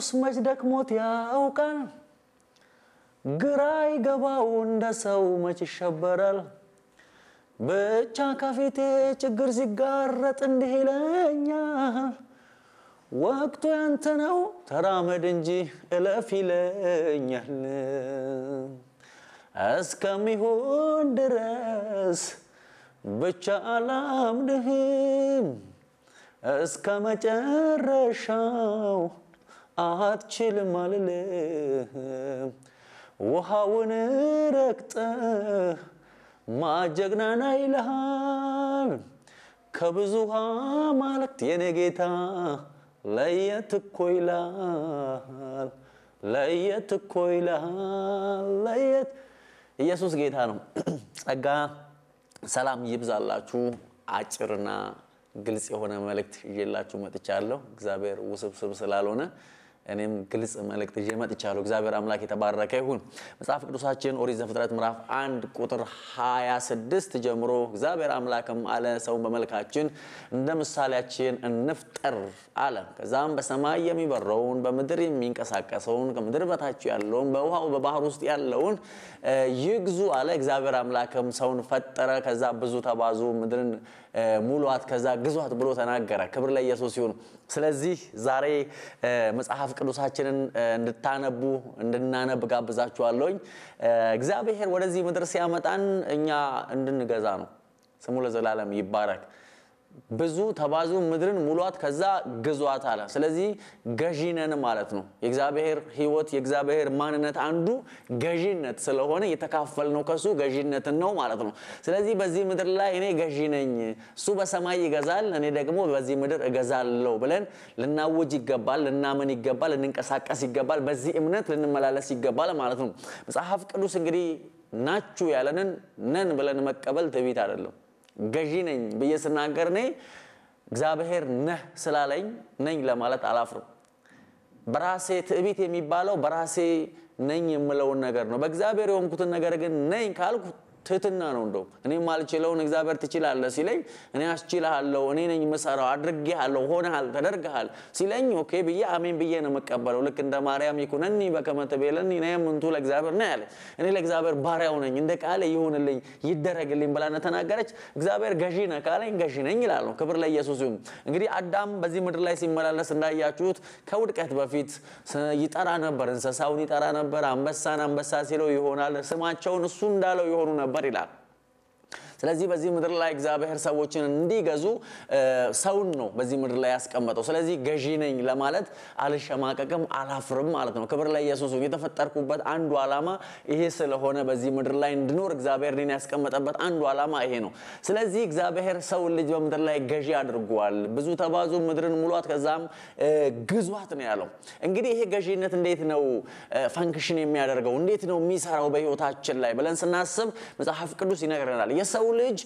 ኢየሱስ መች ደክሞት ያውቃል? ግራ ይገባው እንደ ሰው መች ይሸበራል? ብቻ ከፊቴ ችግር ሲጋረጥ እንዲህ ይለኛል፣ ወቅቱ ያንተ ነው ተራመድ እንጂ እለፍ ይለኛል። እስከሚሆን ድረስ ብቻ አላምድህም እስከ መጨረሻው አትችልም አልልህም ውሃውን ረግጠህ ማጀግናና ይልሃል ከብዙሃ ማለክት የኔ ጌታ ለየት እኮ ይላል ለየት እኮ ይላል ለየት ኢየሱስ ጌታ ነው። ጸጋ ሰላም ይብዛላችሁ። አጭርና ግልጽ የሆነ መልእክት ይዤላችሁ መጥቻለሁ። እግዚአብሔር ውስብስብ ስላልሆነ እኔም ግልጽ መልእክት ይዤ መጥቻለሁ። እግዚአብሔር አምላክ የተባረከ ይሁን። መጽሐፍ ቅዱሳችን ኦሪት ዘፍጥረት ምዕራፍ አንድ ቁጥር 26 ጀምሮ እግዚአብሔር አምላክም አለ ሰውን በመልካችን እንደ ምሳሌያችን እንፍጠር አለ። ከዛም በሰማይ የሚበረውን በምድር የሚንቀሳቀሰውን ከምድር በታች ያለውን በውሃው በባህር ውስጥ ያለውን ይግዙ አለ። እግዚአብሔር አምላክም ሰውን ፈጠረ። ከዛ ብዙ ተባዙ፣ ምድርን ሙሏት፣ ከዛ ግዟት ብሎ ተናገረ። ክብር ለኢየሱስ ይሁን። ስለዚህ ዛሬ መጽሐፍ ቅዱሳችንን እንድታነቡ እንድናነብ ጋብዛችኋለሁኝ። እግዚአብሔር ወደዚህ ምድር ሲያመጣን እኛ እንድንገዛ ነው። ስሙ ለዘላለም ይባረክ። ብዙ ተባዙ ምድርን ሙሏት ከዛ ግዟት አለ። ስለዚህ ገዢነን ማለት ነው። የእግዚአብሔር ህይወት የእግዚአብሔር ማንነት አንዱ ገዢነት ስለሆነ ነው ከሱ ገዢነትን ነው ማለት ነው። ስለዚህ በዚህ ምድር ላይ እኔ ገዢ ነኝ፣ እሱ በሰማይ ይገዛል፣ እኔ ደግሞ በዚህ ምድር እገዛለው ብለን ልናውጅ ይገባል፣ ልናምን ይገባል፣ ልንንቀሳቀስ ይገባል፣ በዚህ እምነት ልንመላለስ ይገባል ማለት ነው። መጽሐፍ ቅዱስ እንግዲህ ናችሁ ያለንን ነን ብለን መቀበል ትቢት አይደለም። ገዢ ነኝ ብዬ ስናገር እኔ እግዚአብሔር ነህ ስላለኝ ነኝ ለማለት አላፍርም። በራሴ ትዕቢት የሚባለው በራሴ ነኝ የምለውን ነገር ነው። በእግዚአብሔር የሆንኩትን ነገር ግን ነኝ ካልኩ ትህትና ነው። እንደውም እኔ ማልችለውን እግዚአብሔር ትችላለህ ሲለኝ እኔ አስችልሃለሁ፣ እኔ ነኝ ምሰራው፣ አድርጌሃለሁ፣ ሆነሃል፣ ተደርግሃል ሲለኝ ኦኬ ብዬ አሜን ብዬ ነው የምቀበለው። ልክ እንደ ማርያም ይኩነኒ በከመተ ቤለኒ ነ ምንቱ ለእግዚአብሔር ነው ያለ እኔ ለእግዚአብሔር ባሪያው ነኝ፣ እንደ ቃለ ይሁንልኝ ይደረግልኝ ብላ ተናገረች። እግዚአብሔር ገዢ ነ ካለኝ ገዢ ነኝ ይላለሁ። ክብር ለኢየሱስ ይሁን። እንግዲህ አዳም በዚህ ምድር ላይ ሲመላለስ እንዳያችሁት ከውድቀት በፊት ይጠራ ነበር፣ እንሰሳውን ይጠራ ነበር። አንበሳን አንበሳ ሲለው ይሆናል፣ ስማቸውን እሱ እንዳለው የሆኑ ነበር። marilah ስለዚህ በዚህ ምድር ላይ እግዚአብሔር ሰዎችን እንዲገዙ ሰውን ነው በዚህ ምድር ላይ ያስቀመጠው። ስለዚህ ገዢ ነኝ ለማለት አልሸማቀቅም፣ አላፍርም ማለት ነው። ክብር ላይ ኢየሱስ የተፈጠርኩበት አንዱ አላማ ይሄ ስለሆነ በዚህ ምድር ላይ እንድኖር እግዚአብሔር ኔን ያስቀመጠበት አንዱ ዓላማ ይሄ ነው። ስለዚህ እግዚአብሔር ሰው ልጅ በምድር ላይ ገዢ አድርጓል። ብዙ ተባዙ፣ ምድርን ሙሏት፣ ከዛም ግዟት ነው ያለው። እንግዲህ ይሄ ገዢነት እንዴት ነው ፈንክሽን የሚያደርገው? እንዴት ነው የሚሰራው በህይወታችን ላይ ብለን ስናስብ መጽሐፍ ቅዱስ ይነግረናል የሰው ልጅ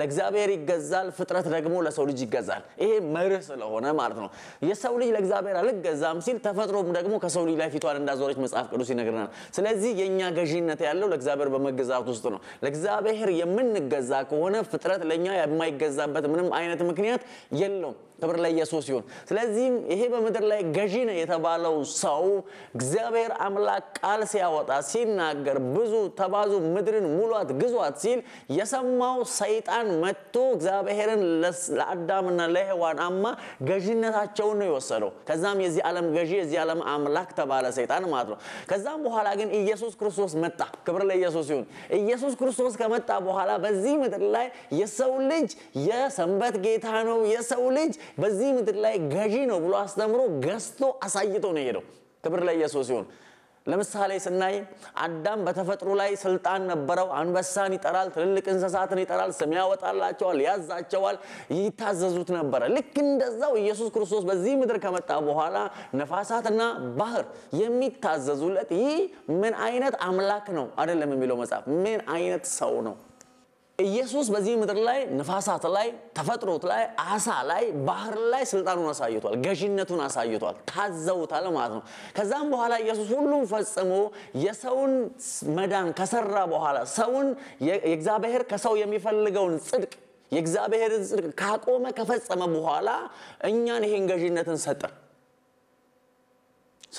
ለእግዚአብሔር ይገዛል፣ ፍጥረት ደግሞ ለሰው ልጅ ይገዛል። ይሄ መርህ ስለሆነ ማለት ነው። የሰው ልጅ ለእግዚአብሔር አልገዛም ሲል ተፈጥሮም ደግሞ ከሰው ልጅ ላይ ፊቷን እንዳዞረች መጽሐፍ ቅዱስ ይነግረናል። ስለዚህ የእኛ ገዢነት ያለው ለእግዚአብሔር በመገዛት ውስጥ ነው። ለእግዚአብሔር የምንገዛ ከሆነ ፍጥረት ለእኛ የማይገዛበት ምንም አይነት ምክንያት የለውም። ክብር ለኢየሱስ ይሁን። ስለዚህም ይሄ በምድር ላይ ገዢ ነው የተባለው ሰው እግዚአብሔር አምላክ ቃል ሲያወጣ ሲናገር፣ ብዙ ተባዙ፣ ምድርን ሙሏት፣ ግዟት ሲል የሰማው ሰይጣን መጥቶ እግዚአብሔርን ለአዳምና ለሔዋን አማ ገዢነታቸውን ነው የወሰደው። ከዛም የዚህ ዓለም ገዢ የዚህ ዓለም አምላክ ተባለ ሰይጣን ማለት ነው። ከዛም በኋላ ግን ኢየሱስ ክርስቶስ መጣ። ክብር ለኢየሱስ ይሁን። ኢየሱስ ክርስቶስ ከመጣ በኋላ በዚህ ምድር ላይ የሰው ልጅ የሰንበት ጌታ ነው የሰው ልጅ በዚህ ምድር ላይ ገዢ ነው ብሎ አስተምሮ ገዝቶ አሳይቶ ነው የሄደው። ክብር ለኢየሱስ ሲሆን ለምሳሌ ስናይ አዳም በተፈጥሮ ላይ ስልጣን ነበረው። አንበሳን ይጠራል፣ ትልልቅ እንስሳትን ይጠራል፣ ስም ያወጣላቸዋል፣ ያዛቸዋል፣ ይታዘዙት ነበረ። ልክ እንደዛው ኢየሱስ ክርስቶስ በዚህ ምድር ከመጣ በኋላ ነፋሳትና ባህር የሚታዘዙለት ይህ ምን አይነት አምላክ ነው አይደለም የሚለው መጽሐፍ ምን አይነት ሰው ነው ኢየሱስ በዚህ ምድር ላይ ንፋሳት ላይ ተፈጥሮት ላይ አሳ ላይ ባህር ላይ ስልጣኑን አሳይቷል፣ ገዥነቱን አሳይቷል፣ ታዘውታል ማለት ነው። ከዛም በኋላ ኢየሱስ ሁሉም ፈጽሞ የሰውን መዳን ከሰራ በኋላ ሰውን የእግዚአብሔር ከሰው የሚፈልገውን ጽድቅ የእግዚአብሔርን ጽድቅ ካቆመ ከፈጸመ በኋላ እኛን ይሄን ገዥነትን ሰጠን።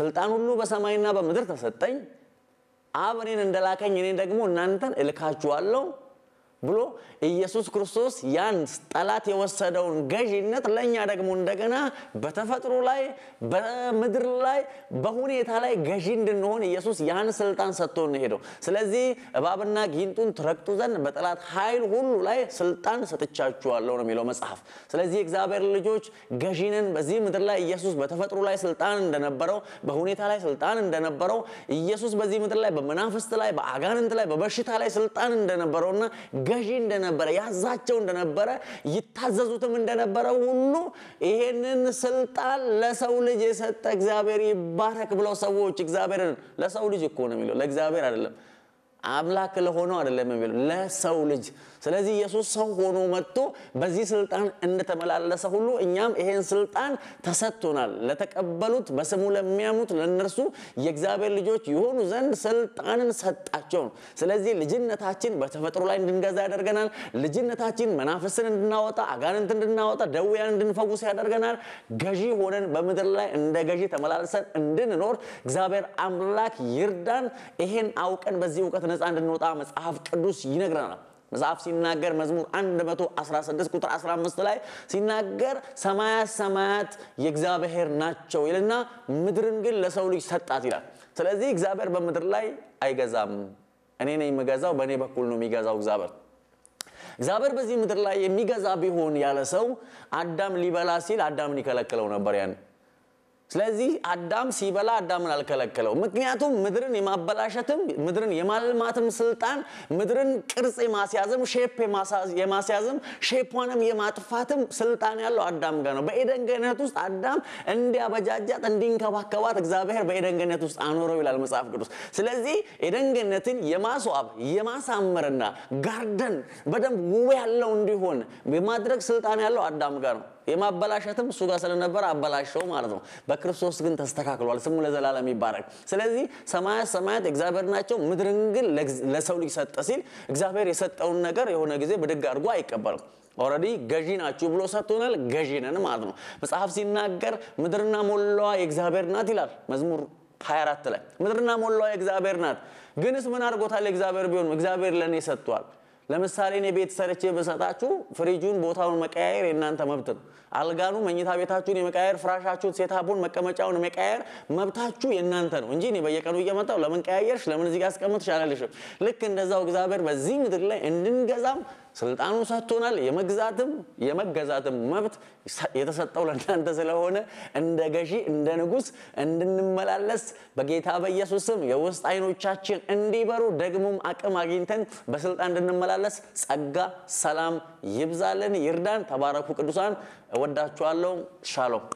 ስልጣን ሁሉ በሰማይና በምድር ተሰጠኝ። አብ እኔን እንደላከኝ እኔ ደግሞ እናንተን እልካችኋለሁ ብሎ ኢየሱስ ክርስቶስ ያን ጠላት የወሰደውን ገዢነት ለእኛ ደግሞ እንደገና በተፈጥሮ ላይ በምድር ላይ በሁኔታ ላይ ገዢ እንድንሆን ኢየሱስ ያን ስልጣን ሰጥቶ ሄደው። ስለዚህ እባብና ጊንጡን ትረግጡ ዘንድ በጠላት ኃይል ሁሉ ላይ ስልጣን ሰጥቻችኋለሁ ነው የሚለው መጽሐፍ። ስለዚህ እግዚአብሔር ልጆች ገዢንን በዚህ ምድር ላይ ኢየሱስ በተፈጥሮ ላይ ስልጣን እንደነበረው፣ በሁኔታ ላይ ስልጣን እንደነበረው ኢየሱስ በዚህ ምድር ላይ በመናፍስት ላይ፣ በአጋንንት ላይ፣ በበሽታ ላይ ስልጣን እንደነበረውና ገዢ እንደነበረ ያዛቸው እንደነበረ ይታዘዙትም እንደነበረ ሁሉ ይሄንን ስልጣን ለሰው ልጅ የሰጠ እግዚአብሔር ይባረክ ብለው ሰዎች እግዚአብሔርን ለሰው ልጅ እኮ ነው የሚለው ለእግዚአብሔር አይደለም አምላክ ለሆኖ አይደለም የሚለው ለሰው ልጅ። ስለዚህ ኢየሱስ ሰው ሆኖ መጥቶ በዚህ ስልጣን እንደተመላለሰ ሁሉ እኛም ይሄን ስልጣን ተሰጥቶናል። ለተቀበሉት በስሙ ለሚያምኑት ለነርሱ የእግዚአብሔር ልጆች የሆኑ ዘንድ ስልጣንን ሰጣቸው ነው። ስለዚህ ልጅነታችን በተፈጥሮ ላይ እንድንገዛ ያደርገናል። ልጅነታችን መናፍስን እንድናወጣ፣ አጋንንት እንድናወጣ፣ ደዌያን እንድንፈውስ ያደርገናል። ገዢ ሆነን በምድር ላይ እንደ ገዢ ተመላልሰን እንድንኖር እግዚአብሔር አምላክ ይርዳን። ይሄን አውቀን በዚህ እውቀት ነፃ እንድንወጣ መጽሐፍ ቅዱስ ይነግረናል። መጽሐፍ ሲናገር መዝሙር 116 ቁጥር 15 ላይ ሲናገር ሰማያት ሰማያት የእግዚአብሔር ናቸው ይልና ምድርን ግን ለሰው ልጅ ሰጣት ይላል። ስለዚህ እግዚአብሔር በምድር ላይ አይገዛም። እኔ ነኝ የምገዛው፣ በእኔ በኩል ነው የሚገዛው እግዚአብሔር። እግዚአብሔር በዚህ ምድር ላይ የሚገዛ ቢሆን ያለ ሰው አዳም ሊበላ ሲል አዳምን ይከለክለው ነበር ያን ስለዚህ አዳም ሲበላ አዳምን አልከለከለው። ምክንያቱም ምድርን የማበላሸትም ምድርን የማልማትም ስልጣን ምድርን ቅርጽ የማስያዝም ሼፕ የማስያዝም ሼፖንም የማጥፋትም ስልጣን ያለው አዳም ጋር ነው። በኤደን ገነት ውስጥ አዳም እንዲያበጃጃት እንዲንከባከባት እግዚአብሔር በኤደን ገነት ውስጥ አኖረው ይላል መጽሐፍ ቅዱስ። ስለዚህ ኤደን ገነትን የማስዋብ የማሳመርና ጋርደን በደንብ ውብ ያለው እንዲሆን የማድረግ ስልጣን ያለው አዳም ጋር ነው። የማበላሸትም እሱ ጋር ስለነበረ አበላሸው ማለት ነው። በክርስቶስ ግን ተስተካክሏል። ስሙ ለዘላለም ይባረክ። ስለዚህ ሰማያት ሰማያት እግዚአብሔር ናቸው፣ ምድርን ግን ለሰው ልጅ ሰጠ ሲል እግዚአብሔር የሰጠውን ነገር የሆነ ጊዜ ብድግ አድርጎ አይቀበልም። ኦልሬዲ ገዢ ናችሁ ብሎ ሰጥቶናል። ገዢ ነን ማለት ነው። መጽሐፍ ሲናገር ምድርና ሞላዋ የእግዚአብሔር ናት ይላል መዝሙር 24 ላይ ምድርና ሞላዋ የእግዚአብሔር ናት። ግንስ ምን አድርጎታል? እግዚአብሔር ቢሆንም እግዚአብሔር ለእኔ ሰጥቷል። ለምሳሌ እኔ ቤት ሰርቼ ብሰጣችሁ ፍሪጁን ቦታውን መቀያየር የእናንተ መብት ነው። አልጋኑ፣ መኝታ ቤታችሁን የመቀያየር ፍራሻችሁን፣ ሴታቡን፣ መቀመጫውን የመቀያየር መብታችሁ የእናንተ ነው እንጂ እኔ በየቀኑ እየመጣው ለምን ቀያየርሽ፣ ለምን እዚህ ጋር አስቀምጥሽ አላልሽም። ልክ እንደዛው እግዚአብሔር በዚህ ምድር ላይ እንድንገዛም ስልጣኑን ሰጥቶናል። የመግዛትም የመገዛትም መብት የተሰጠው ለእናንተ ስለሆነ እንደ ገዢ እንደ ንጉሥ እንድንመላለስ በጌታ በኢየሱስም የውስጥ አይኖቻችን እንዲበሩ ደግሞም አቅም አግኝተን በስልጣን እንድንመላለስ ጸጋ፣ ሰላም ይብዛልን፣ ይርዳን። ተባረኩ ቅዱሳን። እወዳችኋለሁ። ሻሎም